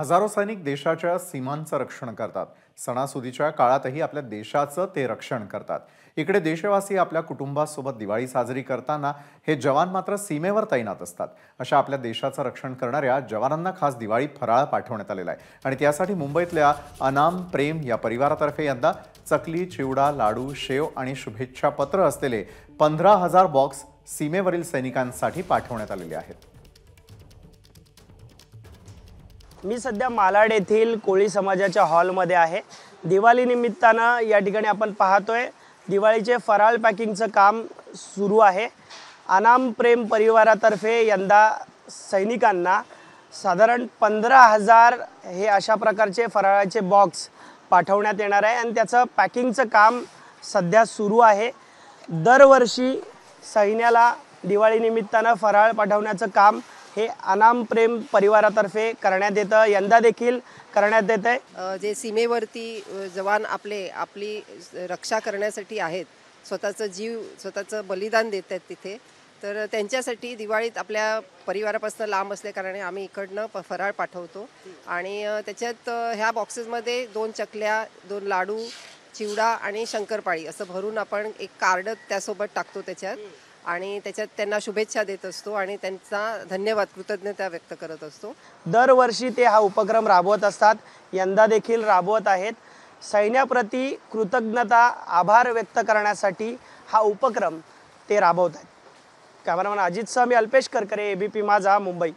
हजारो सैनिक देशाच्या सीमांचं रक्षण करतात सणासुदीच्या काळातही आपल्या देशाचं ते रक्षण करतात इकडे देशवासी आपल्या कुटुंबासोबत दिवाळी साजरी करताना हे जवान मात्र सीमेवर तैनात असतात अशा आपल्या देशाचं रक्षण करणाऱ्या जवानांना खास दिवाळी फराळ पाठवण्यात आलेला आहे आणि त्यासाठी मुंबईतल्या अनाम प्रेम या परिवारातर्फे यंदा चकली चिवडा लाडू शेव आणि शुभेच्छा पत्र असलेले पंधरा हजार बॉक्स सीमेवरील सैनिकांसाठी पाठवण्यात आलेले आहेत मी सध्या मालाड येथील कोळी समाजाच्या हॉलमध्ये आहे दिवाळीनिमित्तानं या ठिकाणी आपण पाहतोय दिवाळीचे फराळ पॅकिंगचं काम सुरू आहे अनाम प्रेम परिवारातर्फे यंदा सैनिकांना साधारण पंधरा हजार हे अशा प्रकारचे फराळाचे बॉक्स पाठवण्यात येणार आहे आणि त्याचं पॅकिंगचं काम सध्या सुरू आहे दरवर्षी सैन्याला दिवाळीनिमित्तानं फराळ पाठवण्याचं काम हे अनाम प्रेम परिवारातर्फे करण्यात येतं यंदा देखील करण्यात येत आहे जे सीमेवरती जवान आपले आपली रक्षा करण्यासाठी आहेत स्वतःचं जीव स्वतःचं बलिदान देत आहेत तिथे तर त्यांच्यासाठी दिवाळीत आपल्या परिवारापासून लांब असल्याकारणे आम्ही इकडनं प फराळ पाठवतो आणि त्याच्यात ह्या बॉक्सेसमध्ये दोन चकल्या दोन लाडू चिवडा आणि शंकरपाळी असं भरून आपण एक कार्ड त्यासोबत टाकतो त्याच्यात आणि त्याच्यात त्यांना शुभेच्छा देत असतो आणि त्यांचा धन्यवाद कृतज्ञता व्यक्त करत असतो दरवर्षी ते हा उपक्रम राबवत असतात यंदा देखील राबवत आहेत सैन्याप्रती कृतज्ञता आभार व्यक्त करण्यासाठी हा उपक्रम ते राबवत आहेत कॅमेरामॅन अजित सह मी अल्पेश करकरे एबीपी माझा मुंबई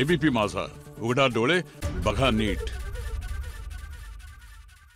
एबीपी माझा उघडा डोळे बघा नीट